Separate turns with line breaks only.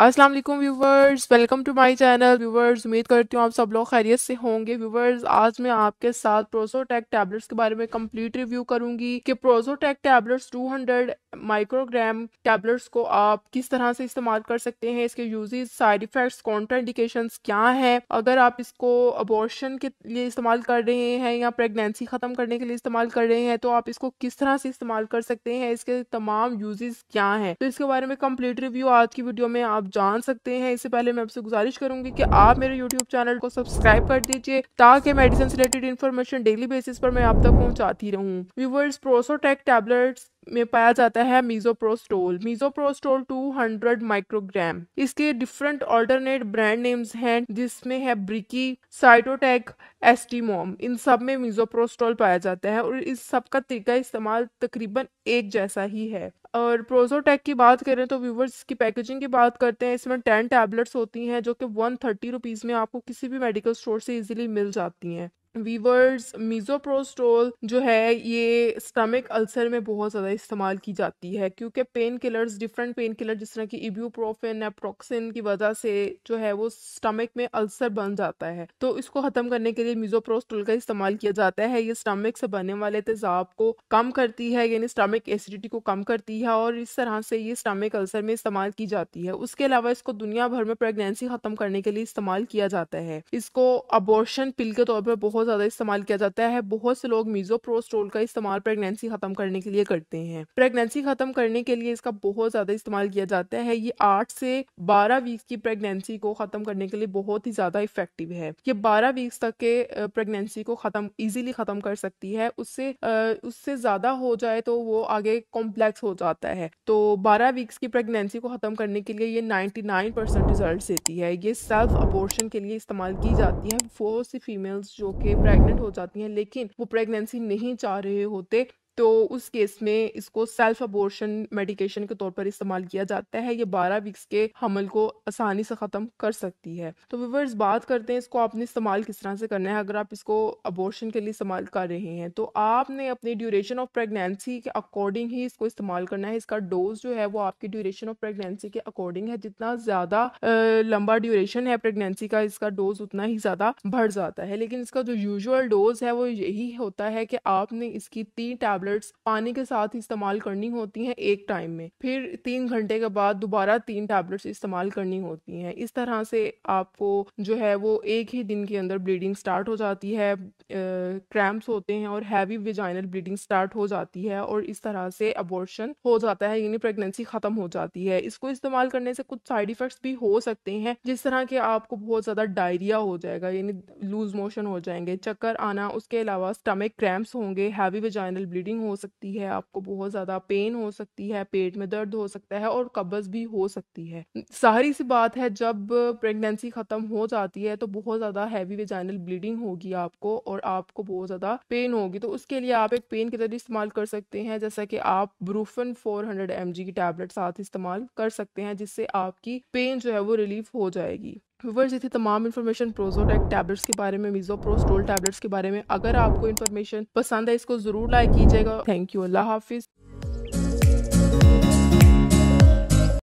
Aslam viewers welcome to my channel viewers उम्मीद करती हूँ आप सब लोग खैरियत से होंगे व्यूवर्स आज मैं आपके साथ प्रोजोटेक टैबलेट्स के बारे में कम्प्लीट रिव्यू करूंगी कि प्रोजोटेक टैबलेट्स 200 माइक्रोग्राम टैबलेट्स को आप किस तरह से इस्तेमाल कर सकते हैं इसके यूजेस साइड इफेक्ट्स इंडिकेशन क्या हैं अगर आप इसको अबॉर्शन के लिए इस्तेमाल कर रहे हैं या प्रेगनेंसी ख़त्म करने के लिए इस्तेमाल कर रहे हैं तो आप इसको किस तरह से इस्तेमाल कर सकते हैं इसके तमाम यूजेस क्या हैं तो इसके बारे में कम्प्लीट रिव्यू आज की वीडियो में आप जान सकते हैं इससे पहले मैं आपसे गुजारिश करूंगी कि आप मेरे यूट्यूब चैनल को सब्सक्राइब कर दीजिए ताकि medicine related information daily basis पर मैं आप तक पहुँचाती रहूँ व्यूवर्स प्रोसोटेक टैबलेट्स में पाया जाता है मीजोप्रोस्टोल मीजोप्रोस्टोल 200 माइक्रोग्राम इसके डिफरेंट ऑल्टरनेट ब्रांड नेम्स हैं जिसमें है ब्रिकी साइटोटेक एस्टीमोम इन सब में मीजोप्रोस्टोल पाया जाता है और इस सब का तरीका इस्तेमाल तकरीबन एक जैसा ही है और प्रोजोटेक की बात करें तो व्यूवर्स की पैकेजिंग की बात करते हैं इसमें टेन टैबलेट्स होती हैं जो कि वन थर्टी रुपीज़ में आपको किसी भी मेडिकल स्टोर से इजीली मिल जाती हैं वीवर्स मीजोप्रोस्टोल जो है ये स्टमक अल्सर में बहुत ज़्यादा इस्तेमाल की जाती है क्योंकि painkillers different painkiller जिस तरह की इब्यूप्रोफेन एप्रोक्सिन की वजह से जो है वो स्टमक में अल्सर बन जाता है तो इसको ख़त्म करने के लिए मीजोप्रोस्टोल का इस्तेमाल किया जाता है ये स्टमक से बनने वाले तेजाब को कम करती है यानी स्टमक एसिडिटी को कम करती है और इस तरह से ये स्टमक अल्सर में इस्तेमाल की जाती है उसके अलावा इसको दुनिया भर में प्रेगनेंसी ख़त्म करने के लिए इस्तेमाल किया जाता है इसको अबॉर्शन पिल के तौर पर बहुत बहुत ज़्यादा इस्तेमाल किया जाता है बहुत से लोग मीजोप्रोस्टोल का इस्तेमाल प्रेगनेंसी ख़त्म करने के लिए करते हैं प्रेगनेंसी ख़त्म करने के लिए इसका बहुत ज़्यादा इस्तेमाल किया जाता है ये आठ से बारह वीक्स की प्रेगनेंसी को ख़त्म करने के लिए बहुत ही ज़्यादा इफेक्टिव है ये बारह वीक्स तक के प्रेगनेंसी को ख़त्म इजिली ख़त्म कर सकती है उससे उससे ज़्यादा हो जाए तो वो आगे कॉम्प्लेक्स हो जाता है तो बारह वीक्स की प्रेगनेंसी को ख़त्म करने के लिए ये नाइन्टी नाइन परसेंट रिजल्ट देती है ये सेल्फ अपोर्शन के लिए इस्तेमाल की जाती है वो सी फीमेल्स जो कि के प्रेग्नेंट हो जाती हैं लेकिन वो प्रेगनेंसी नहीं चाह रहे होते तो उस केस में इसको सेल्फ अबोर्शन मेडिकेशन के तौर पर इस्तेमाल किया जाता है ये बारह वीक्स के हमल को आसानी से ख़त्म कर सकती है तो व्यूवर्स बात करते हैं इसको आपने इस्तेमाल किस तरह से करना है अगर आप इसको अबोर्शन के लिए इस्तेमाल कर रहे हैं तो आपने अपने ड्यूरेशन ऑफ प्रेगनेंसी के अकॉर्डिंग ही इसको इस्तेमाल करना है इसका डोज जो है वो आपकी ड्यूरेशन ऑफ प्रेगनेंसी के अकॉर्डिंग है जितना ज़्यादा लंबा ड्यूरेशन है प्रेगनेंसी का इसका डोज उतना ही ज़्यादा बढ़ जाता है लेकिन इसका जो यूजल डोज है वो यही होता है कि आपने इसकी तीन टैब टैबलेट्स पानी के साथ इस्तेमाल करनी होती हैं एक टाइम में फिर तीन घंटे के बाद दोबारा तीन टैबलेट्स इस्तेमाल करनी होती हैं इस तरह से आपको जो है वो एक ही दिन के अंदर ब्लीडिंग स्टार्ट हो जाती है क्रैम्प्स होते हैं और हैवी विजाइनल ब्लीडिंग स्टार्ट हो जाती है और इस तरह से अबॉर्शन हो जाता है यानी प्रेगनेंसी ख़त्म हो जाती है इसको इस्तेमाल करने से कुछ साइड इफ़ेक्ट्स भी हो सकते हैं जिस तरह के आपको बहुत ज़्यादा डायरिया हो जाएगा यानी लूज मोशन हो जाएंगे चक्कर आना उसके अलावा स्टमक क्रैम्प्स होंगे हैवी विजाइनल ब्लीडिंग ब्लीडिंग हो सकती है आपको बहुत ज़्यादा पेन हो सकती है पेट में दर्द हो सकता है और कब्ज़ भी हो सकती है सारी सी बात है जब प्रेगनेंसी ख़त्म हो जाती है तो बहुत ज़्यादा हैवी वेजाइनल ब्लीडिंग होगी आपको और आपको बहुत ज़्यादा पेन होगी तो उसके लिए आप एक पेन किलर इस्तेमाल कर सकते हैं जैसा कि आप ब्रूफन फोर हंड्रेड की टैबलेट साथ इस्तेमाल कर सकते हैं जिससे आपकी पेन जो है वो रिलीफ हो जाएगी व्यूवर्स ये थी तमाम इन्फॉर्मेशन प्रोजोटेक टैबलेट्स के बारे में मीजो प्रोस्टोल टैबलेट्स के बारे में अगर आपको इन्फॉर्मेशन पसंद है इसको जरूर लाइक कीजिएगा थैंक यू अल्लाह हाफिज़